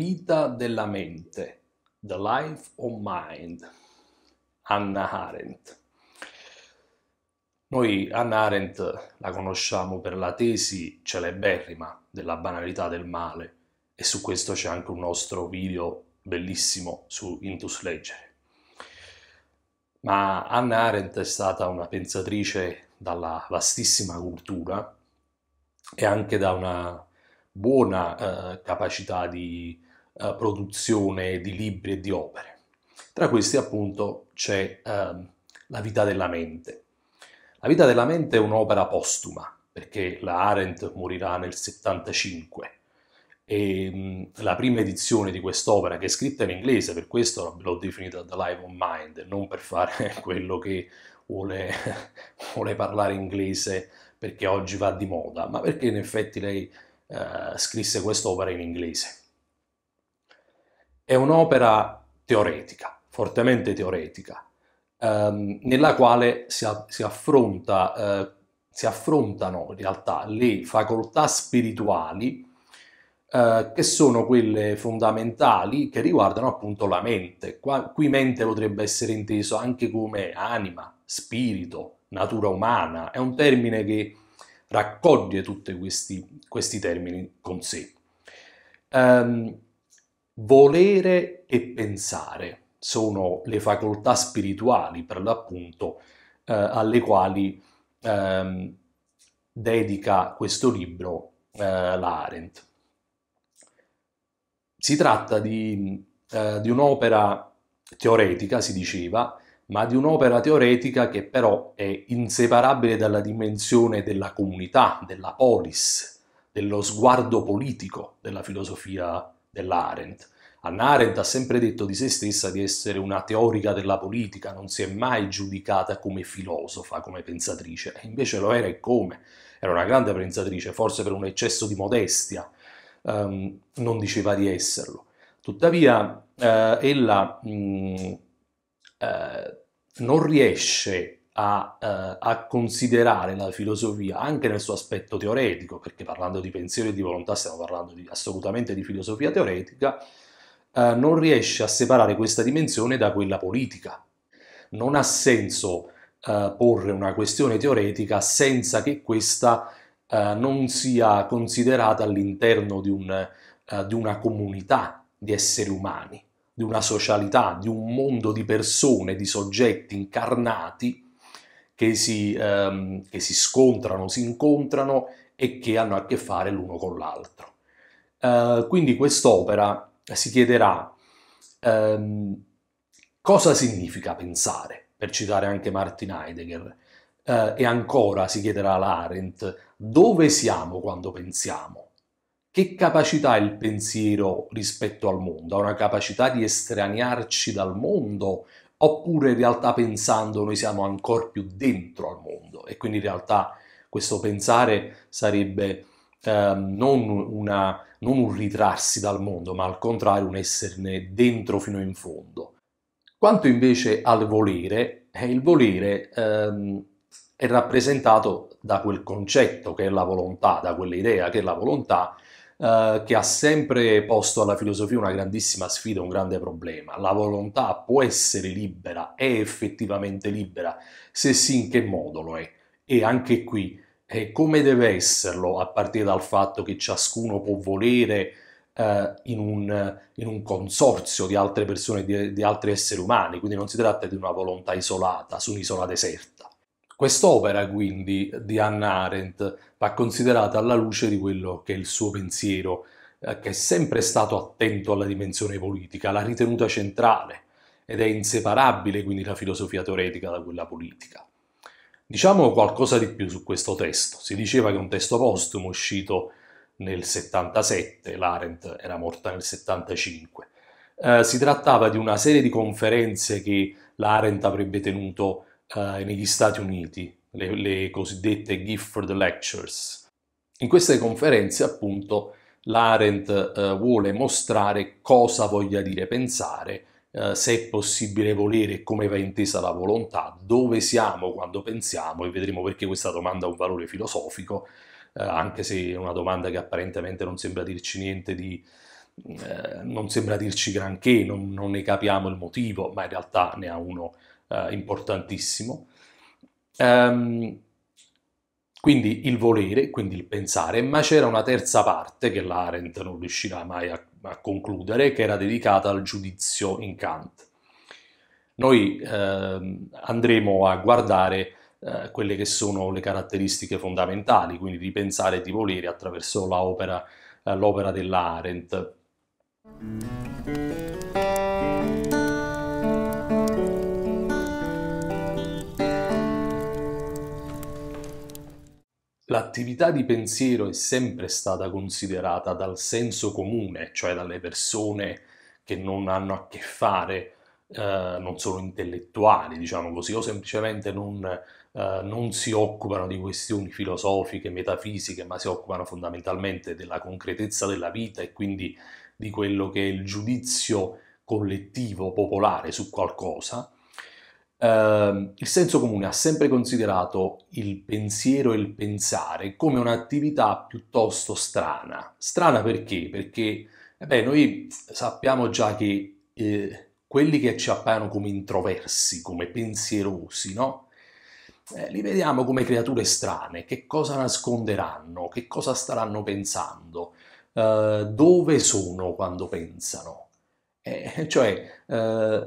vita della mente, The Life of Mind, Anna Arendt. Noi Anna Arendt la conosciamo per la tesi celeberrima della banalità del male e su questo c'è anche un nostro video bellissimo su Intus Leggere. Ma Anna Arendt è stata una pensatrice dalla vastissima cultura e anche da una buona eh, capacità di eh, produzione di libri e di opere. Tra questi appunto c'è eh, La vita della mente. La vita della mente è un'opera postuma, perché la Arendt morirà nel 75 e mh, la prima edizione di quest'opera, che è scritta in inglese, per questo l'ho definita The Live on Mind, non per fare quello che vuole, vuole parlare inglese perché oggi va di moda, ma perché in effetti lei eh, scrisse quest'opera in inglese è un'opera teoretica, fortemente teoretica, ehm, nella quale si, a, si, affronta, eh, si, affrontano in realtà le facoltà spirituali eh, che sono quelle fondamentali che riguardano appunto la mente. Qua, qui mente potrebbe essere inteso anche come anima, spirito, natura umana, è un termine che raccoglie tutti questi, questi termini con sé. Um, volere e pensare sono le facoltà spirituali per l'appunto eh, alle quali ehm, dedica questo libro eh, la Arendt. Si tratta di, eh, di un'opera teoretica, si diceva, ma di un'opera teoretica che però è inseparabile dalla dimensione della comunità, della polis, dello sguardo politico della filosofia dell'Arendt. Anna Arendt ha sempre detto di se stessa di essere una teorica della politica, non si è mai giudicata come filosofa, come pensatrice, e invece lo era e come. Era una grande pensatrice, forse per un eccesso di modestia, um, non diceva di esserlo. Tuttavia, eh, ella mh, mm, eh, non riesce a, eh, a, considerare la filosofia anche nel suo aspetto teoretico, perché parlando di pensiero e di volontà stiamo parlando di, assolutamente di filosofia teoretica, eh, non riesce a separare questa dimensione da quella politica. Non ha senso eh, porre una questione teoretica senza che questa eh, non sia considerata all'interno di, un, eh, di una comunità di esseri umani, di una socialità, di un mondo di persone, di soggetti incarnati che si, ehm, che si scontrano, si incontrano e che hanno a che fare l'uno con l'altro. Uh, quindi quest'opera si chiederà um, cosa significa pensare, per citare anche Martin Heidegger, uh, e ancora si chiederà l'Arendt dove siamo quando pensiamo, che capacità ha il pensiero rispetto al mondo, ha una capacità di estraniarci dal mondo oppure in realtà pensando noi siamo ancora più dentro al mondo e quindi in realtà questo pensare sarebbe eh, non, una, non un ritrarsi dal mondo, ma al contrario un esserne dentro fino in fondo. Quanto invece al volere, eh, il volere ehm, è rappresentato da quel concetto che è la volontà, da quell'idea che è la volontà, eh, che ha sempre posto alla filosofia una grandissima sfida, un grande problema. La volontà può essere libera, è effettivamente libera, se sì in che modo lo è. E anche qui, eh, come deve esserlo, a partire dal fatto che ciascuno può volere eh, in un, in, un, consorzio di altre persone, di, di altri esseri umani, quindi non si tratta di una volontà isolata su un'isola deserta Quest'opera, quindi, di Hannah Arendt va considerata alla luce di quello che è il suo pensiero, eh, che è sempre stato attento alla dimensione politica, l'ha ritenuta centrale ed è inseparabile quindi la filosofia teoretica da quella politica. Diciamo qualcosa di più su questo testo. Si diceva che è un testo postumo uscito nel 77, l'Arendt era morta nel 75. Eh, si trattava di una serie di conferenze che l'Arendt avrebbe tenuto eh, negli Stati Uniti, le, le cosiddette Gifford Lectures. In queste conferenze, appunto, l'Arendt eh, vuole mostrare cosa voglia dire pensare, eh, se è possibile volere, come va intesa la volontà, dove siamo quando pensiamo, e vedremo perché questa domanda ha un valore filosofico, eh, anche se è una domanda che apparentemente non sembra dirci niente di... Eh, non sembra dirci granché, non, non, ne capiamo il motivo, ma in realtà ne ha uno eh, importantissimo. Um, quindi il volere, quindi il pensare, ma c'era una terza parte che l'Arendt non riuscirà mai a, a concludere, che era dedicata al giudizio in Kant. Noi eh, andremo a guardare eh, quelle che sono le caratteristiche fondamentali, quindi di pensare e di volere attraverso l'opera, eh, l'opera dell'Arendt. L'attività di pensiero è sempre stata considerata dal senso comune, cioè dalle persone che non hanno a che fare, eh, non sono intellettuali, diciamo così, o semplicemente non, eh, non si occupano di questioni filosofiche, metafisiche, ma si occupano fondamentalmente della concretezza della vita e quindi di quello che è il giudizio collettivo, popolare su qualcosa Uh, il senso comune ha sempre considerato il pensiero e il pensare come un'attività piuttosto strana. Strana perché? Perché eh beh, noi sappiamo già che eh, quelli che ci appaiono come introversi, come pensierosi, no? Eh, li vediamo come creature strane, che cosa nasconderanno, che cosa staranno pensando, uh, dove sono quando pensano. Eh, cioè, uh,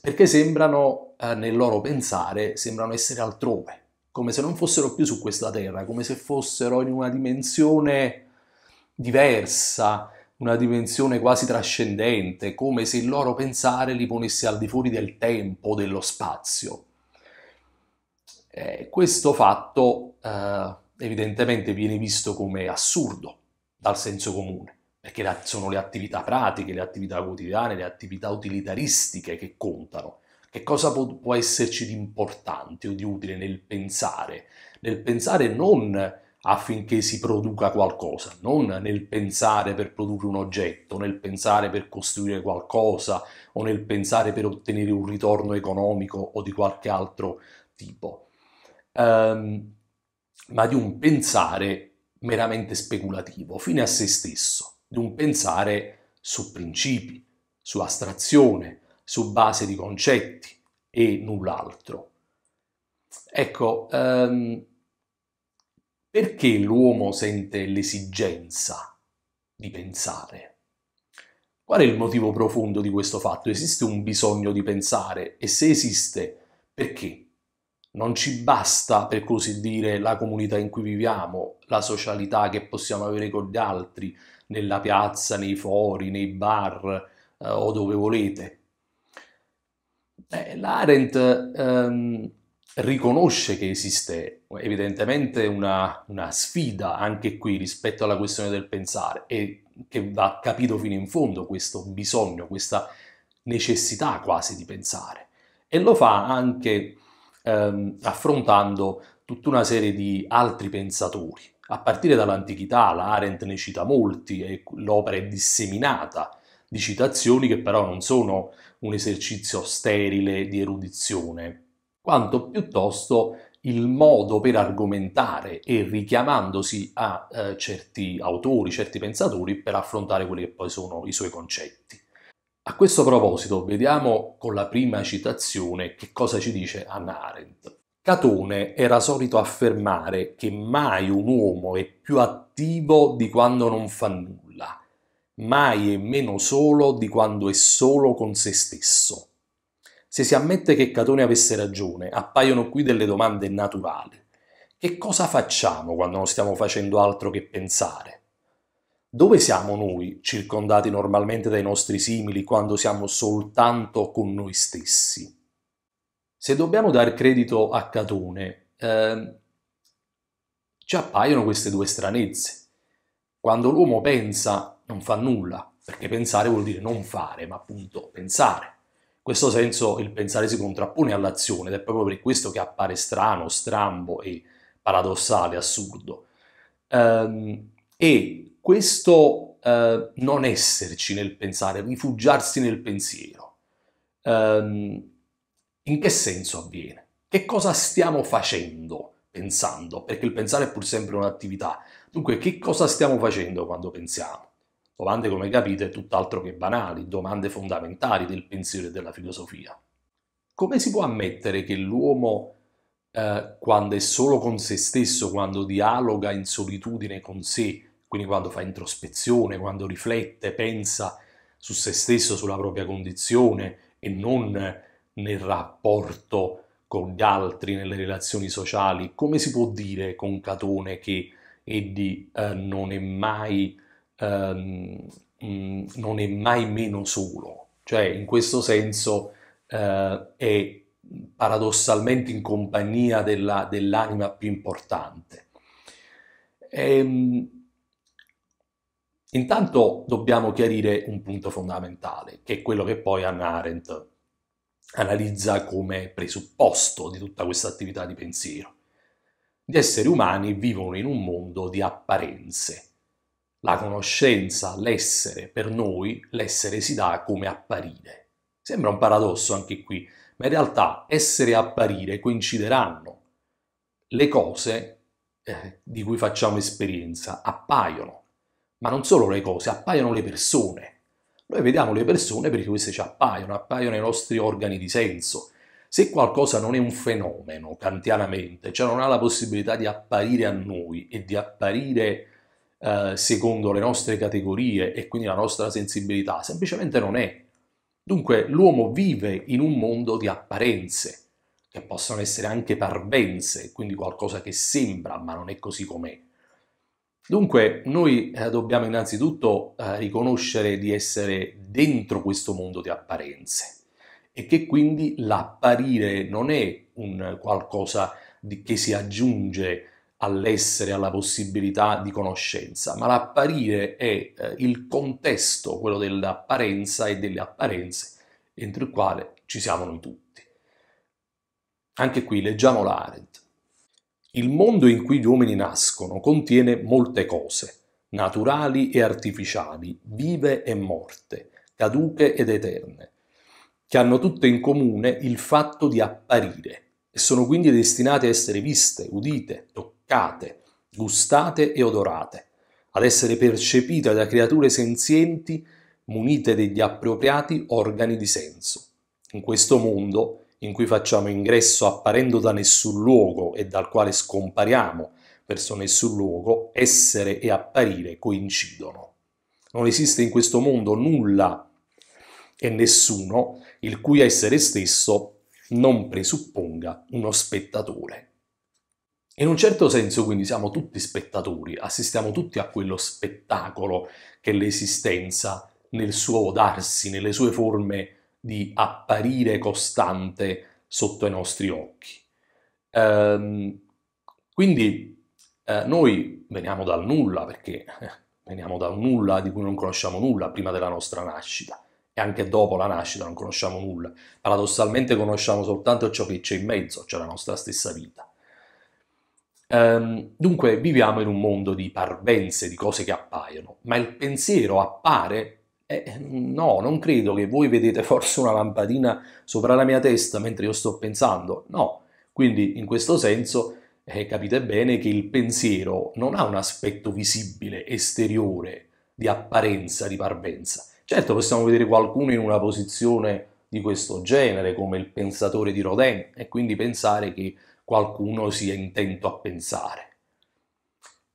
perché sembrano eh, nel loro pensare sembrano essere altrove, come se non fossero più su questa terra, come se fossero in una dimensione diversa, una dimensione quasi trascendente, come se il loro pensare li ponesse al di fuori del tempo, dello spazio. Eh, questo fatto eh, evidentemente viene visto come assurdo dal senso comune, perché sono le attività pratiche, le attività quotidiane, le attività utilitaristiche che contano. Che cosa può, può esserci di importante o di utile nel pensare? Nel pensare non affinché si produca qualcosa, non nel pensare per produrre un oggetto, nel pensare per costruire qualcosa o nel pensare per ottenere un ritorno economico o di qualche altro tipo, um, ma di un pensare meramente speculativo, fine a se stesso, di un pensare su principi, su astrazione, su base di concetti e null'altro. Ecco, ehm, perché l'uomo sente l'esigenza di pensare? Qual è il motivo profondo di questo fatto? Esiste un bisogno di pensare e se esiste, perché? Non ci basta, per così dire, la comunità in cui viviamo, la socialità che possiamo avere con gli altri, nella piazza, nei fori, nei bar eh, o dove volete. Eh, L'Arendt ehm, riconosce che esiste evidentemente una, una, sfida anche qui rispetto alla questione del pensare e che va capito fino in fondo questo bisogno, questa necessità quasi di pensare. E lo fa anche ehm, affrontando tutta una serie di altri pensatori. A partire dall'antichità, l'Arendt ne cita molti e l'opera è disseminata di citazioni che però non sono un esercizio sterile di erudizione, quanto piuttosto il modo per argomentare e richiamandosi a eh, certi autori, certi pensatori per affrontare quelli che poi sono i suoi concetti. A questo proposito vediamo con la prima citazione che cosa ci dice Anna Arendt. Catone era solito affermare che mai un uomo è più attivo di quando non fa nulla mai e meno solo di quando è solo con se stesso. Se si ammette che Catone avesse ragione, appaiono qui delle domande naturali. Che cosa facciamo quando non stiamo facendo altro che pensare? Dove siamo noi, circondati normalmente dai nostri simili, quando siamo soltanto con noi stessi? Se dobbiamo dar credito a Catone, eh, ci appaiono queste due stranezze. Quando l'uomo pensa non fa nulla, perché pensare vuol dire non fare, ma appunto pensare. In questo senso il pensare si contrappone all'azione ed è proprio per questo che appare strano, strambo e paradossale, assurdo. Ehm, e questo eh, non esserci nel pensare, rifugiarsi nel pensiero, ehm, in che senso avviene? Che cosa stiamo facendo pensando? Perché il pensare è pur sempre un'attività. Dunque, che cosa stiamo facendo quando pensiamo? domande come capite tutt'altro che banali, domande fondamentali del pensiero e della filosofia. Come si può ammettere che l'uomo, eh, quando è solo con se stesso, quando dialoga in solitudine con sé, quindi quando fa introspezione, quando riflette, pensa su se stesso, sulla propria condizione e non nel rapporto con gli altri, nelle relazioni sociali, come si può dire con Catone che egli eh, non è mai ehm, non è mai meno solo, cioè in questo senso eh, è paradossalmente in compagnia della, dell'anima più importante. E, ehm, intanto dobbiamo chiarire un punto fondamentale, che è quello che poi Anna Arendt analizza come presupposto di tutta questa attività di pensiero. Gli esseri umani vivono in un mondo di apparenze, la conoscenza, l'essere, per noi l'essere si dà come apparire. Sembra un paradosso anche qui, ma in realtà essere e apparire coincideranno. Le cose eh, di cui facciamo esperienza appaiono, ma non solo le cose, appaiono le persone. Noi vediamo le persone perché queste ci appaiono, appaiono ai nostri organi di senso. Se qualcosa non è un fenomeno kantianamente, cioè non ha la possibilità di apparire a noi e di apparire eh, secondo le nostre categorie e quindi la nostra sensibilità, semplicemente non è. Dunque l'uomo vive in un mondo di apparenze, che possono essere anche parvenze, quindi qualcosa che sembra ma non è così com'è. Dunque noi eh, dobbiamo innanzitutto eh, riconoscere di essere dentro questo mondo di apparenze e che quindi l'apparire non è un qualcosa di, che si aggiunge all'essere, alla possibilità di conoscenza, ma l'apparire è eh, il contesto, quello dell'apparenza e delle apparenze, entro il quale ci siamo noi tutti. Anche qui leggiamo l'Arendt. Il mondo in cui gli uomini nascono contiene molte cose, naturali e artificiali, vive e morte, caduche ed eterne, che hanno tutte in comune il fatto di apparire e sono quindi destinate a essere viste, udite, toccate toccate, gustate e odorate, ad essere percepite da creature senzienti munite degli appropriati organi di senso. In questo mondo, in cui facciamo ingresso apparendo da nessun luogo e dal quale scompariamo verso nessun luogo, essere e apparire coincidono. Non esiste in questo mondo nulla e nessuno il cui essere stesso non presupponga uno spettatore. In un certo senso quindi siamo tutti spettatori, assistiamo tutti a quello spettacolo che l'esistenza nel suo darsi, nelle sue forme di apparire costante sotto i nostri occhi. Ehm, quindi eh, noi veniamo dal nulla, perché eh, veniamo dal nulla di cui non conosciamo nulla prima della nostra nascita e anche dopo la nascita non conosciamo nulla. Paradossalmente conosciamo soltanto ciò che c'è in mezzo, cioè la nostra stessa vita. Ehm, dunque viviamo in un mondo di parvenze, di cose che appaiono, ma il pensiero appare? Eh, no, non credo che voi vedete forse una lampadina sopra la mia testa mentre io sto pensando, no. Quindi in questo senso eh, capite bene che il pensiero non ha un aspetto visibile, esteriore, di apparenza, di parvenza. Certo possiamo vedere qualcuno in una posizione di questo genere, come il pensatore di Rodin, e quindi pensare che qualcuno sia intento a pensare.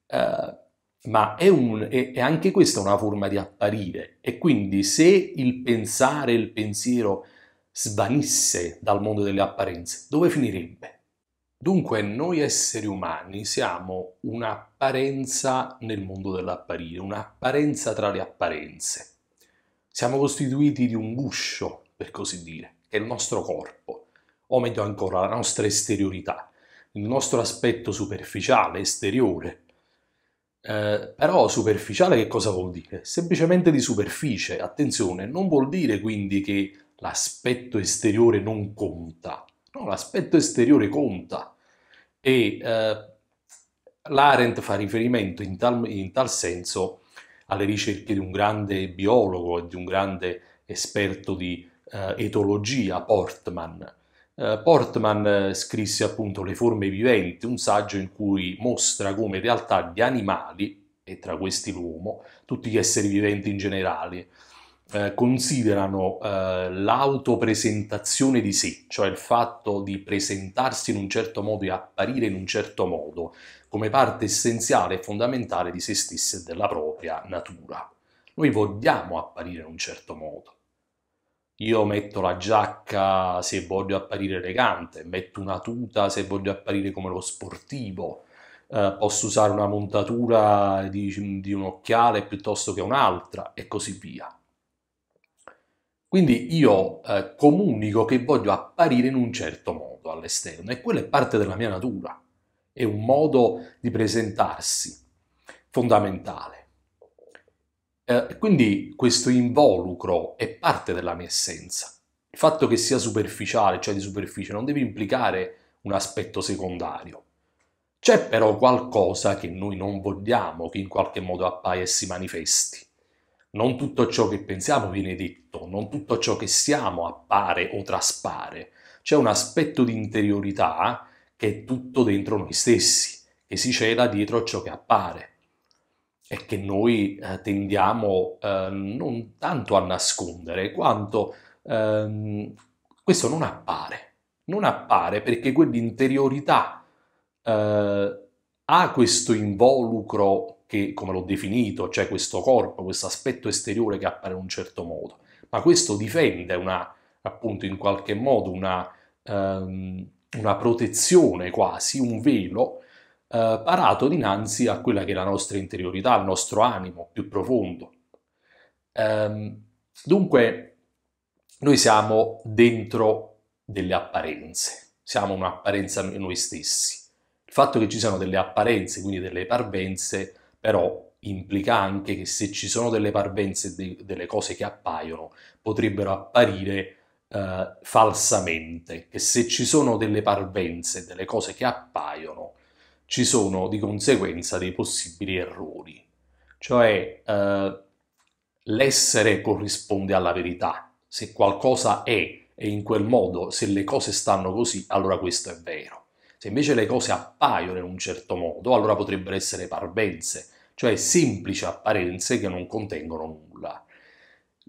Uh, ma è, un, è, è anche questa una forma di apparire e quindi se il pensare, il pensiero svanisse dal mondo delle apparenze, dove finirebbe? Dunque, noi esseri umani siamo un'apparenza nel mondo dell'apparire, un'apparenza tra le apparenze. Siamo costituiti di un guscio, per così dire, che è il nostro corpo o meglio ancora la nostra esteriorità, il nostro aspetto superficiale, esteriore. Eh, però superficiale che cosa vuol dire? Semplicemente di superficie, attenzione, non vuol dire quindi che l'aspetto esteriore non conta, no, l'aspetto esteriore conta e eh, l'Arendt fa riferimento in tal, in tal senso alle ricerche di un grande biologo e di un grande esperto di eh, etologia, Portman, eh, Portman eh, scrisse appunto Le forme viventi, un saggio in cui mostra come in realtà gli animali, e tra questi l'uomo, tutti gli esseri viventi in generale, eh, considerano l'autopresentazione di sé, cioè il fatto di presentarsi in un certo modo e apparire in un certo modo, come parte essenziale e fondamentale di se stessi e della propria natura. Noi vogliamo apparire in un certo modo io metto la giacca se voglio apparire elegante, metto una tuta se voglio apparire come lo sportivo, eh, posso usare una montatura di, di un occhiale piuttosto che un'altra e così via. Quindi io eh, comunico che voglio apparire in un certo modo all'esterno e quella è parte della mia natura, è un modo di presentarsi fondamentale. Eh, quindi questo involucro è parte della mia essenza. Il fatto che sia superficiale, cioè di superficie, non deve implicare un aspetto secondario. C'è però qualcosa che noi non vogliamo che in qualche modo appaia e si manifesti. Non tutto ciò che pensiamo viene detto, non tutto ciò che siamo appare o traspare. C'è un aspetto di interiorità che è tutto dentro noi stessi, che si cela dietro ciò che appare e che noi eh, tendiamo eh, non tanto a nascondere quanto ehm, questo non appare, non appare perché quell'interiorità eh, ha questo involucro che, come l'ho definito, cioè questo corpo, questo aspetto esteriore che appare in un certo modo, ma questo difende una, appunto in qualche modo una, ehm, una protezione quasi, un velo eh, parato dinanzi a quella che è la nostra interiorità, al nostro animo più profondo. Ehm, dunque, noi siamo dentro delle apparenze, siamo un'apparenza noi stessi. Il fatto che ci siano delle apparenze, quindi delle parvenze, però implica anche che se ci sono delle parvenze, de- delle cose che appaiono, potrebbero apparire eh, falsamente, che se ci sono delle parvenze, delle cose che appaiono, ci sono di conseguenza dei possibili errori, cioè eh, l'essere corrisponde alla verità, se qualcosa è e in quel modo, se le cose stanno così, allora questo è vero. Se invece le cose appaiono in un certo modo, allora potrebbero essere parvenze, cioè semplici apparenze che non contengono nulla.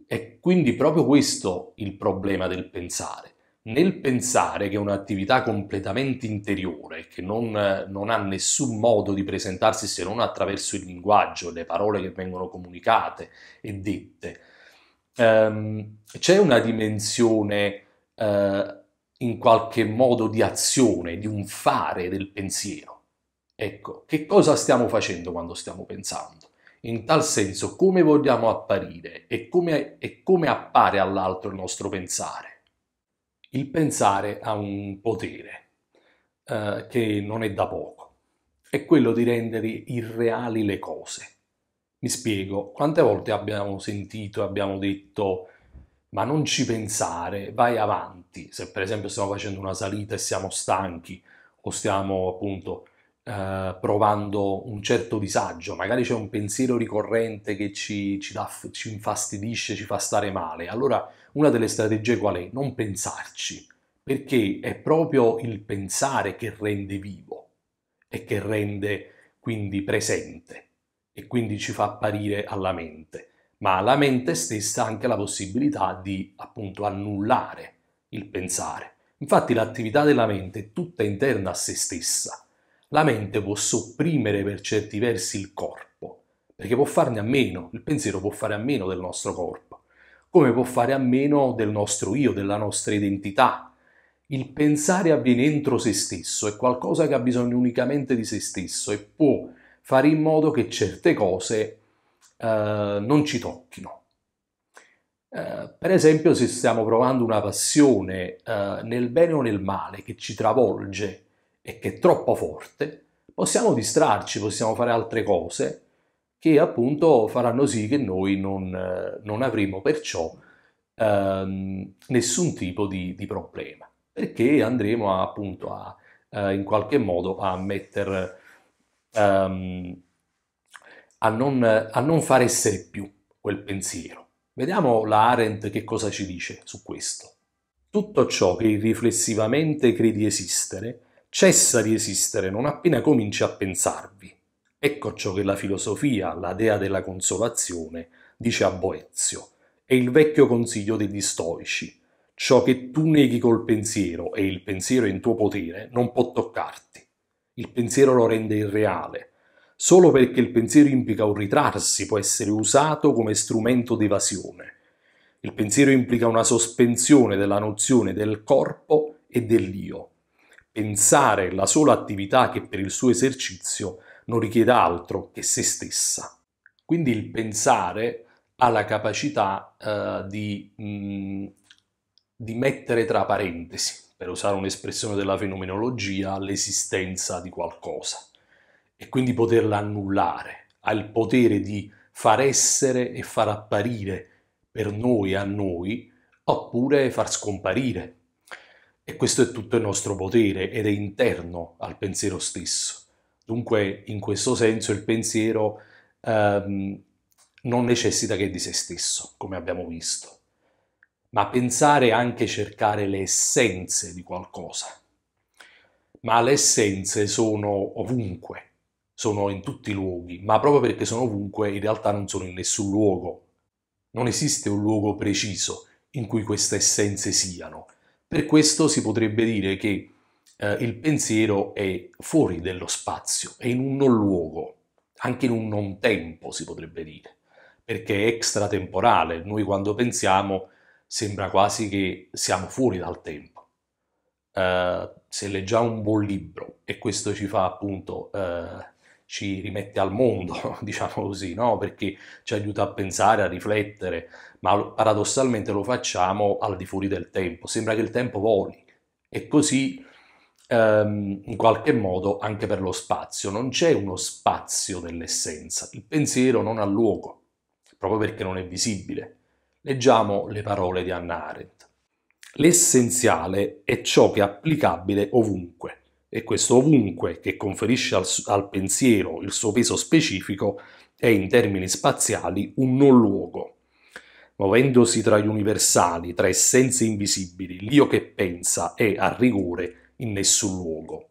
E quindi proprio questo il problema del pensare. Mhm. nel pensare che è un'attività completamente interiore, che non, non, ha nessun modo di presentarsi se non attraverso il linguaggio, le parole che vengono comunicate e dette, ehm, c'è una dimensione eh, in qualche modo di azione, di un fare del pensiero. Ecco, che cosa stiamo facendo quando stiamo pensando? In tal senso, come vogliamo apparire e come, e come appare all'altro il nostro pensare? Il pensare ha un potere eh, che non è da poco, è quello di rendere irreali le cose. Mi spiego, quante volte abbiamo sentito e abbiamo detto ma non ci pensare, vai avanti, se per esempio stiamo facendo una salita e siamo stanchi o stiamo appunto eh, provando un certo disagio, magari c'è un pensiero ricorrente che ci, ci, da, ci infastidisce, ci fa stare male. Allora una delle strategie qual è? Non pensarci, perché è proprio il pensare che rende vivo e che rende quindi presente e quindi ci fa apparire alla mente, ma la mente stessa ha anche la possibilità di appunto annullare il pensare. Infatti l'attività della mente è tutta interna a se stessa, la mente può sopprimere per certi versi il corpo, perché può farne a meno, il pensiero può fare a meno del nostro corpo, come può fare a meno del nostro io, della nostra identità. Il pensare avviene entro se stesso, è qualcosa che ha bisogno unicamente di se stesso e può fare in modo che certe cose eh, non ci tocchino. Uh, per esempio, se stiamo provando una passione uh, nel bene o nel male che ci travolge, e che è troppo forte, possiamo distrarci, possiamo fare altre cose che appunto faranno sì che noi non, eh, non avremo perciò ehm, nessun tipo di, di, problema, perché andremo a, appunto a, eh, in qualche modo a mettere, ehm, a, non, a non far essere più quel pensiero. Vediamo la Arendt che cosa ci dice su questo. Tutto ciò che riflessivamente credi esistere cessa di esistere non appena cominci a pensarvi. Ecco ciò che la filosofia, la dea della consolazione, dice a Boezio. È il vecchio consiglio degli stoici. Ciò che tu neghi col pensiero e il pensiero è in tuo potere non può toccarti. Il pensiero lo rende irreale. Solo perché il pensiero implica un ritrarsi può essere usato come strumento d'evasione. Il pensiero implica una sospensione della nozione del corpo e dell'io pensare la sola attività che per il suo esercizio non richiede altro che se stessa. Quindi il pensare ha la capacità eh, di, mh, mm, di mettere tra parentesi, per usare un'espressione della fenomenologia, l'esistenza di qualcosa e quindi poterla annullare, ha il potere di far essere e far apparire per noi a noi oppure far scomparire e questo è tutto il nostro potere ed è interno al pensiero stesso. Dunque, in questo senso, il pensiero ehm, non necessita che di se stesso, come abbiamo visto, ma pensare è anche cercare le essenze di qualcosa. Ma le essenze sono ovunque, sono in tutti i luoghi, ma proprio perché sono ovunque in realtà non sono in nessun luogo. Non esiste un luogo preciso in cui queste essenze siano, per questo si potrebbe dire che eh, il pensiero è fuori dello spazio, è in un non luogo, anche in un non tempo si potrebbe dire, perché è extratemporale. Noi quando pensiamo sembra quasi che siamo fuori dal tempo. Uh, se leggiamo un buon libro e questo ci fa appunto uh, ci rimette al mondo, diciamo così, no? perché ci aiuta a pensare, a riflettere, ma paradossalmente lo facciamo al di fuori del tempo, sembra che il tempo voli e così ehm, in qualche modo anche per lo spazio, non c'è uno spazio dell'essenza, il pensiero non ha luogo, proprio perché non è visibile. Leggiamo le parole di Anna Arendt. L'essenziale è ciò che è applicabile ovunque, e questo ovunque che conferisce al, al pensiero il suo peso specifico è in termini spaziali un non luogo, Muovendosi tra gli universali, tra essenze invisibili, l'io che pensa è a rigore in nessun luogo.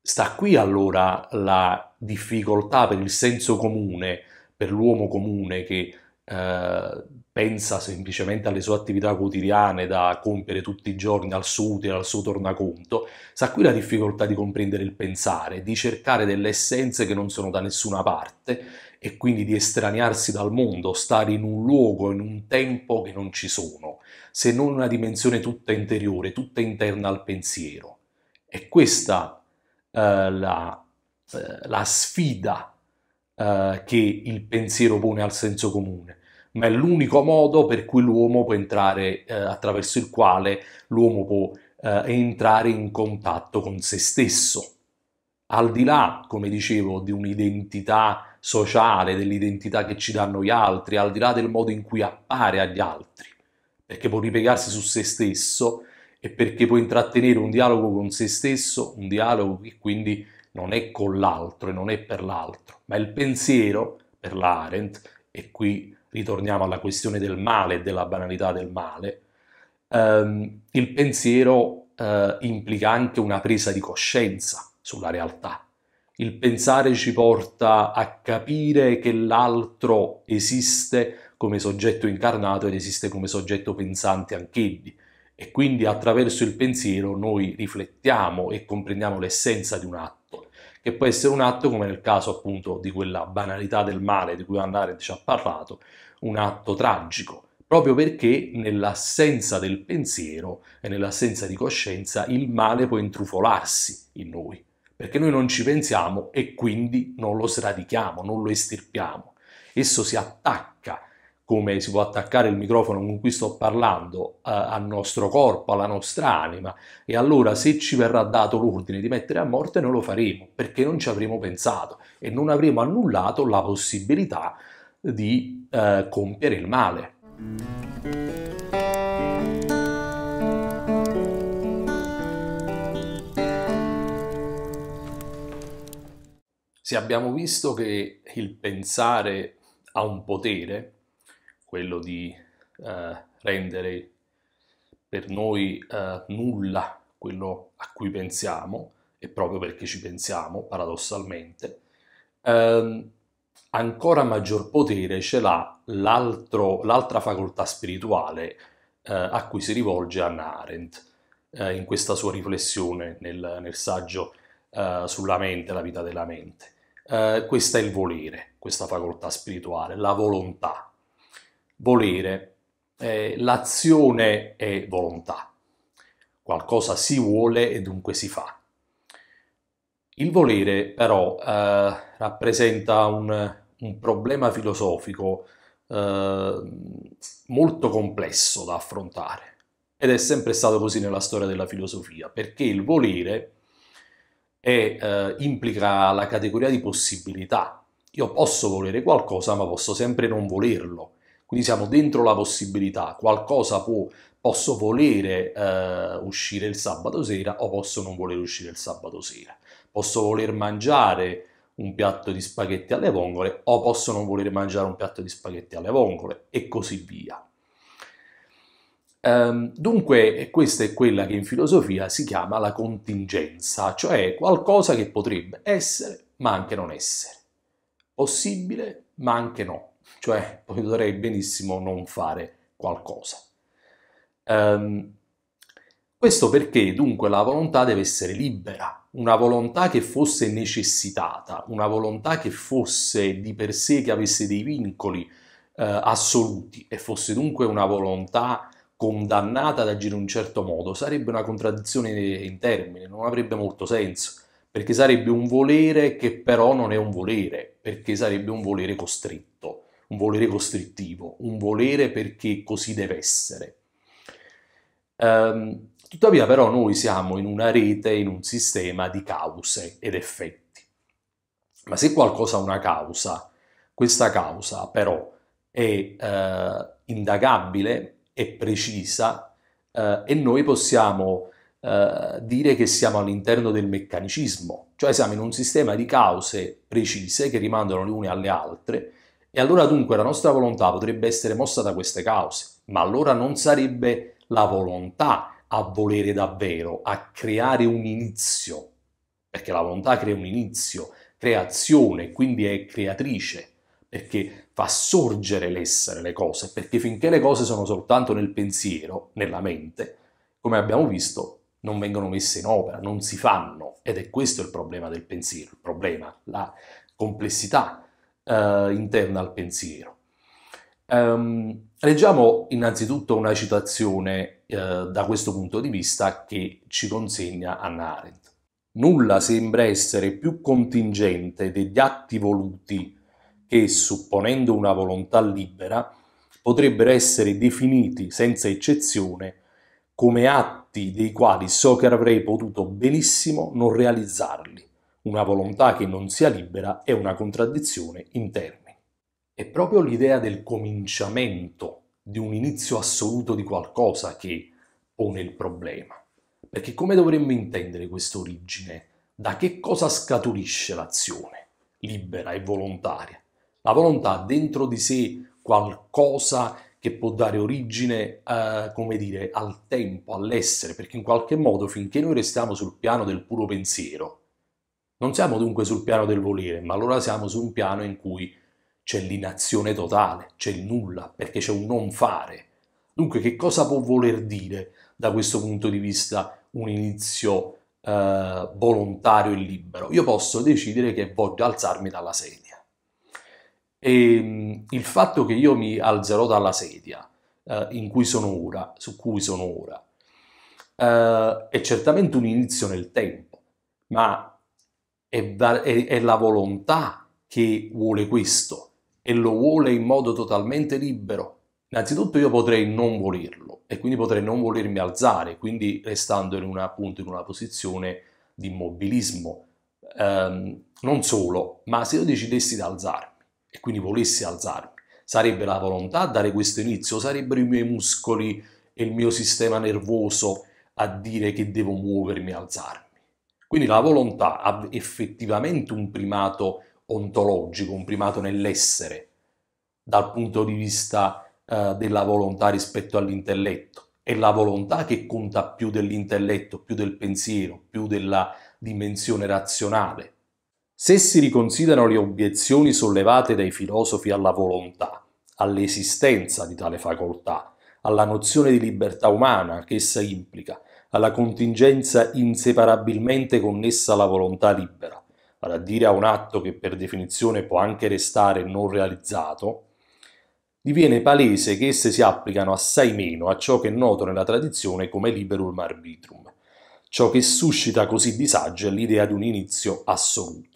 Sta qui allora la difficoltà per il senso comune, per l'uomo comune che eh, pensa semplicemente alle sue attività quotidiane da compiere tutti i giorni, al suo utile, al suo tornaconto, sta qui la difficoltà di comprendere il pensare, di cercare delle essenze che non sono da nessuna parte e quindi di estraniarsi dal mondo, stare in un luogo, in un tempo che non ci sono, se non una dimensione tutta interiore, tutta interna al pensiero. È questa eh, la, eh, la, sfida eh, che il pensiero pone al senso comune, ma è l'unico modo per cui l'uomo può entrare, eh, attraverso il quale l'uomo può eh, entrare in contatto con se stesso. Al di là, come dicevo, di un'identità sociale, dell'identità che ci danno gli altri, al di là del modo in cui appare agli altri, perché può ripiegarsi su se stesso e perché può intrattenere un dialogo con se stesso, un dialogo che quindi non è con l'altro e non è per l'altro, ma il pensiero, per la e qui ritorniamo alla questione del male e della banalità del male, ehm, il pensiero eh, implica anche una presa di coscienza sulla realtà, il pensare ci porta a capire che l'altro esiste come soggetto incarnato ed esiste come soggetto pensante anch'egli e quindi attraverso il pensiero noi riflettiamo e comprendiamo l'essenza di un atto, che può essere un atto come nel caso appunto di quella banalità del male di cui Andaret ci ha parlato, un atto tragico, proprio perché nell'assenza del pensiero e nell'assenza di coscienza il male può intrufolarsi in noi perché noi non ci pensiamo e quindi non lo sradichiamo, non lo estirpiamo. Esso si attacca come si può attaccare il microfono con cui sto parlando eh, al nostro corpo, alla nostra anima, e allora se ci verrà dato l'ordine di mettere a morte noi lo faremo, perché non ci avremo pensato e non avremo annullato la possibilità di eh, compiere il male. Se abbiamo visto che il pensare ha un potere, quello di eh, rendere per noi eh, nulla quello a cui pensiamo, e proprio perché ci pensiamo, paradossalmente, ehm, ancora maggior potere ce l'ha l'altra facoltà spirituale eh, a cui si rivolge Anna Arendt eh, in questa sua riflessione nel, nel saggio eh, sulla mente, la vita della mente eh, questo è il volere, questa facoltà spirituale, la volontà. Volere, eh, l'azione è volontà. Qualcosa si vuole e dunque si fa. Il volere però eh, rappresenta un, un, problema filosofico eh, molto complesso da affrontare ed è sempre stato così nella storia della filosofia, perché il volere e eh, implica la categoria di possibilità. Io posso volere qualcosa, ma posso sempre non volerlo. Quindi siamo dentro la possibilità, qualcosa può, posso volere eh, uscire il sabato sera o posso non voler uscire il sabato sera. Posso voler mangiare un piatto di spaghetti alle vongole o posso non voler mangiare un piatto di spaghetti alle vongole e così via. Ehm, dunque, questa è quella che in filosofia si chiama la contingenza, cioè qualcosa che potrebbe essere ma anche non essere, possibile ma anche no, cioè potrei benissimo non fare qualcosa. Um, questo perché dunque la volontà deve essere libera, una volontà che fosse necessitata, una volontà che fosse di per sé che avesse dei vincoli eh, assoluti e fosse dunque una volontà condannata ad agire in un certo modo sarebbe una contraddizione in termini, non avrebbe molto senso, perché sarebbe un volere che però non è un volere, perché sarebbe un volere costretto, un volere costrittivo, un volere perché così deve essere. Ehm, tuttavia però noi siamo in una rete, in un sistema di cause ed effetti. Ma se qualcosa ha una causa, questa causa però è eh, indagabile, e precisa eh, e noi possiamo eh, dire che siamo all'interno del meccanicismo, cioè siamo in un sistema di cause precise che rimandano le une alle altre e allora dunque la nostra volontà potrebbe essere mossa da queste cause, ma allora non sarebbe la volontà a volere davvero, a creare un inizio, perché la volontà crea un inizio, creazione, quindi è creatrice, perché fa sorgere l'essere le cose, perché finché le cose sono soltanto nel pensiero, nella mente, come abbiamo visto, non vengono messe in opera, non si fanno, ed è questo il problema del pensiero, il problema, la complessità eh, interna al pensiero. Um, leggiamo innanzitutto una citazione eh, da questo punto di vista che ci consegna Anna Arendt. Nulla sembra essere più contingente degli atti voluti che, supponendo una volontà libera, potrebbero essere definiti senza eccezione come atti dei quali so che avrei potuto benissimo non realizzarli. Una volontà che non sia libera è una contraddizione in termini. È proprio l'idea del cominciamento, di un inizio assoluto di qualcosa che pone il problema. Perché come dovremmo intendere questa origine? Da che cosa scaturisce l'azione libera e volontaria? La volontà ha dentro di sé qualcosa che può dare origine, eh, come dire, al tempo, all'essere, perché in qualche modo finché noi restiamo sul piano del puro pensiero, non siamo dunque sul piano del volere, ma allora siamo su un piano in cui c'è l'inazione totale, c'è il nulla, perché c'è un non fare. Dunque, che cosa può voler dire da questo punto di vista un inizio eh, volontario e libero? Io posso decidere che voglio alzarmi dalla sedia. E ehm, il fatto che io mi alzerò dalla sedia eh, in cui sono ora, su cui sono ora, eh, è certamente un inizio nel tempo, ma è, è, è la volontà che vuole questo e lo vuole in modo totalmente libero. Innanzitutto io potrei non volerlo e quindi potrei non volermi alzare, quindi restando in una, appunto in una posizione di immobilismo. Um, non solo, ma se io decidessi di alzarmi, e quindi volessi alzarmi. Sarebbe la volontà a dare questo inizio, sarebbero i miei muscoli e il mio sistema nervoso a dire che devo muovermi e alzarmi. Quindi la volontà ha effettivamente un primato ontologico, un primato nell'essere, dal punto di vista eh, della volontà rispetto all'intelletto. È la volontà che conta più dell'intelletto, più del pensiero, più della dimensione razionale. Se si riconsiderano le obiezioni sollevate dai filosofi alla volontà, all'esistenza di tale facoltà, alla nozione di libertà umana che essa implica, alla contingenza inseparabilmente connessa alla volontà libera, vale a dire a un atto che per definizione può anche restare non realizzato, diviene palese che esse si applicano assai meno a ciò che è noto nella tradizione come liberum arbitrum, ciò che suscita così disagio è l'idea di un inizio assoluto.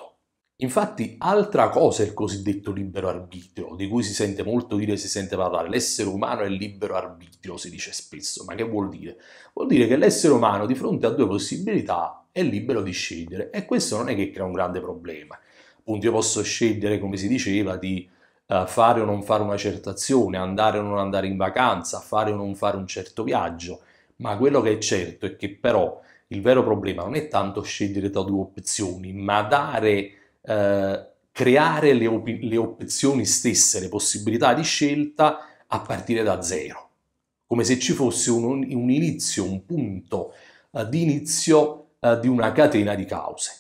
Infatti, altra cosa è il cosiddetto libero arbitrio, di cui si sente molto dire e si sente parlare. L'essere umano è libero arbitrio, si dice spesso. Ma che vuol dire? Vuol dire che l'essere umano, di fronte a due possibilità, è libero di scegliere. E questo non è che crea un grande problema. Appunto, io posso scegliere, come si diceva, di eh, fare o non fare una certa azione, andare o non andare in vacanza, fare o non fare un certo viaggio. Ma quello che è certo è che però il vero problema non è tanto scegliere tra due opzioni, ma dare eh, creare le, op- le opzioni stesse, le possibilità di scelta a partire da zero, come se ci fosse un, un inizio, un punto eh, di inizio eh, di una catena di cause.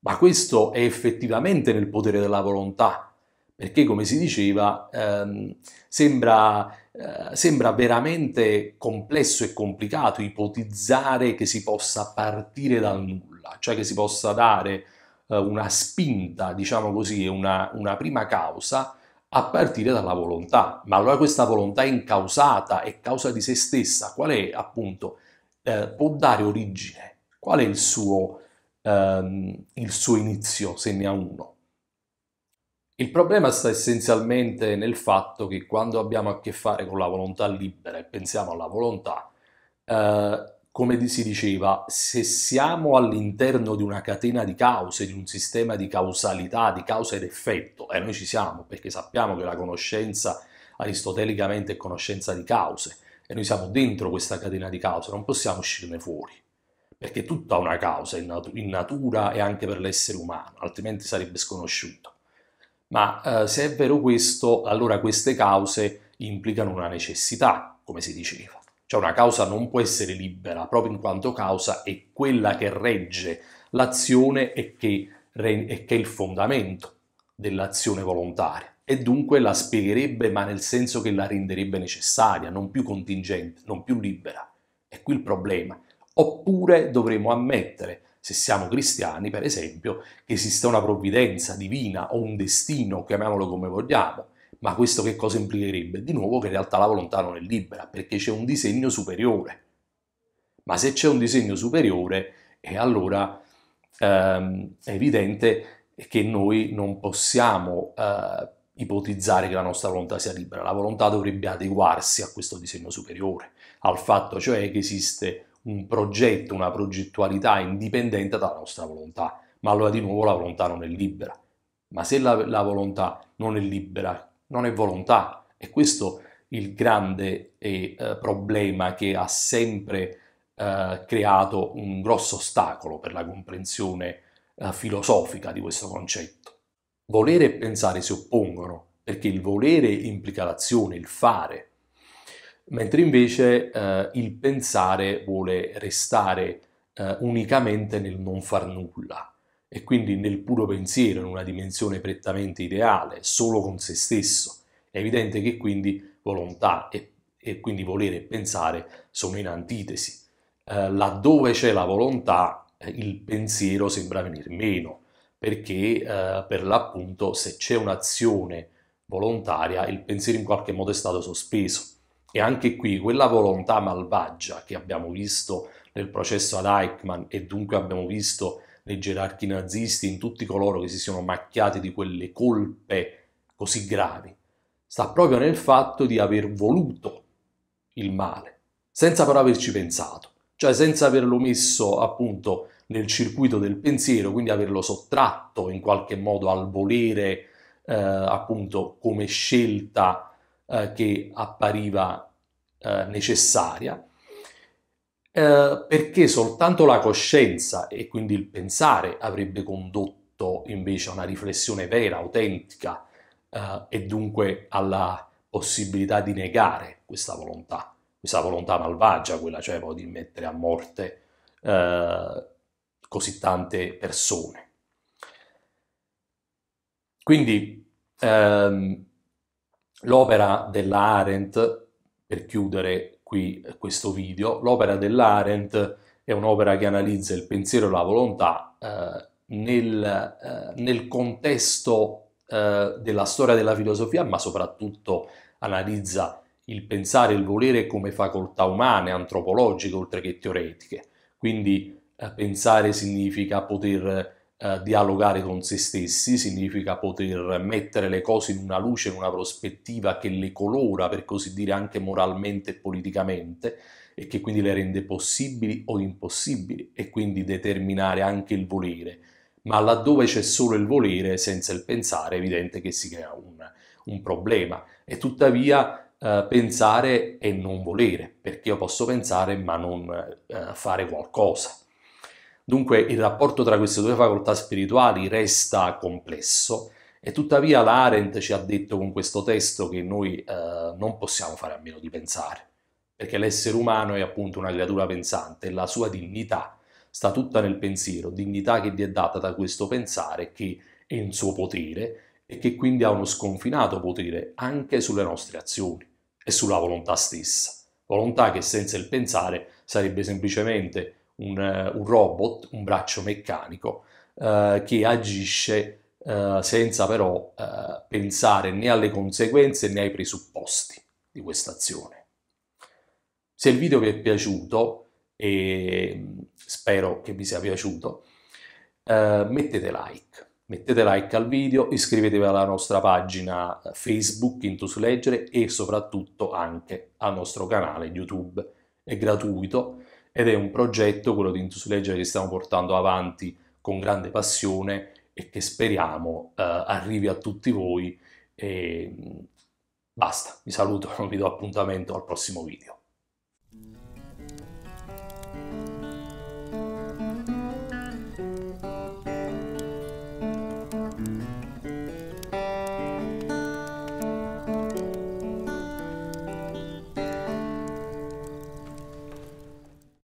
Ma questo è effettivamente nel potere della volontà, perché come si diceva ehm, sembra, eh, sembra veramente complesso e complicato ipotizzare che si possa partire dal nulla, cioè che si possa dare eh, una spinta, diciamo così, una, una prima causa a partire dalla volontà. Ma allora questa volontà incausata è causa di se stessa, qual è appunto? Eh, può dare origine, qual è il suo, ehm, il suo inizio, se ne ha uno? Il problema sta essenzialmente nel fatto che quando abbiamo a che fare con la volontà libera e pensiamo alla volontà, eh, come si diceva, se siamo all'interno di una catena di cause, di un sistema di causalità, di causa ed effetto, e noi ci siamo perché sappiamo che la conoscenza aristotelicamente è conoscenza di cause, e noi siamo dentro questa catena di cause, non possiamo uscirne fuori, perché tutto ha una causa in, nat in, natura e anche per l'essere umano, altrimenti sarebbe sconosciuto. Ma eh, se è vero questo, allora queste cause implicano una necessità, come si diceva cioè una causa non può essere libera proprio in quanto causa è quella che regge l'azione e che, e che è il fondamento dell'azione volontaria e dunque la spiegherebbe ma nel senso che la renderebbe necessaria, non più contingente, non più libera. È qui il problema. Oppure dovremmo ammettere, se siamo cristiani per esempio, che esiste una provvidenza divina o un destino, chiamiamolo come vogliamo, ma questo che cosa implicherebbe? Di nuovo che in realtà la volontà non è libera, perché c'è un disegno superiore. Ma se c'è un disegno superiore, e eh, allora ehm, è evidente che noi non possiamo eh, ipotizzare che la nostra volontà sia libera, la volontà dovrebbe adeguarsi a questo disegno superiore, al fatto cioè che esiste un progetto, una progettualità indipendente dalla nostra volontà, ma allora di nuovo la volontà non è libera. Ma se la, la volontà non è libera, non è volontà. E questo il grande eh, problema che ha sempre eh, creato un grosso ostacolo per la comprensione eh, filosofica di questo concetto. Volere e pensare si oppongono, perché il volere implica l'azione, il fare, mentre invece eh, il pensare vuole restare eh, unicamente nel non far nulla e quindi nel puro pensiero, in una dimensione prettamente ideale, solo con se stesso. È evidente che quindi volontà e, e quindi volere e pensare sono in antitesi. Eh, laddove c'è la volontà, eh, il pensiero sembra venir meno, perché eh, per l'appunto se c'è un'azione volontaria, il pensiero in qualche modo è stato sospeso. E anche qui quella volontà malvagia che abbiamo visto nel processo ad Eichmann e dunque abbiamo visto nei gerarchi nazisti, in tutti coloro che si sono macchiati di quelle colpe così gravi, sta proprio nel fatto di aver voluto il male, senza però averci pensato, cioè senza averlo messo appunto nel circuito del pensiero, quindi averlo sottratto in qualche modo al volere eh, appunto come scelta eh, che appariva eh, necessaria, eh, perché soltanto la coscienza e quindi il pensare avrebbe condotto invece a una riflessione vera, autentica eh, e dunque alla possibilità di negare questa volontà, questa volontà malvagia, quella cioè di mettere a morte eh, così tante persone. Quindi ehm, l'opera della Arendt, per chiudere, qui questo video. L'opera dell'Arendt è un'opera che analizza il pensiero e la volontà eh, nel, eh, nel, contesto eh, della storia della filosofia, ma soprattutto analizza il pensare e il volere come facoltà umane, antropologiche, oltre che teoretiche. Quindi eh, pensare significa poter eh, dialogare con se stessi, significa poter mettere le cose in una luce, in una prospettiva che le colora, per così dire, anche moralmente e politicamente, e che quindi le rende possibili o impossibili, e quindi determinare anche il volere. Ma laddove c'è solo il volere, senza il pensare, è evidente che si crea un, un problema. E tuttavia Uh, pensare e non volere, perché io posso pensare ma non uh, fare qualcosa. Dunque il rapporto tra queste due facoltà spirituali resta complesso e tuttavia la Arendt ci ha detto con questo testo che noi eh, non possiamo fare a meno di pensare, perché l'essere umano è appunto una creatura pensante e la sua dignità sta tutta nel pensiero, dignità che gli è data da questo pensare che è in suo potere e che quindi ha uno sconfinato potere anche sulle nostre azioni e sulla volontà stessa, volontà che senza il pensare sarebbe semplicemente un, eh, un robot, un braccio meccanico, eh, che agisce eh, senza però eh, pensare né alle conseguenze né ai presupposti di questa azione. Se il video vi è piaciuto, e mm, spero che vi sia piaciuto, eh, mettete like. Mettete like al video, iscrivetevi alla nostra pagina Facebook Intus Leggere e soprattutto anche al nostro canale YouTube. È gratuito, ed è un progetto, quello di Intus Leggere, che stiamo portando avanti con grande passione e che speriamo eh, arrivi a tutti voi. E mm, basta, vi saluto, vi do appuntamento al prossimo video.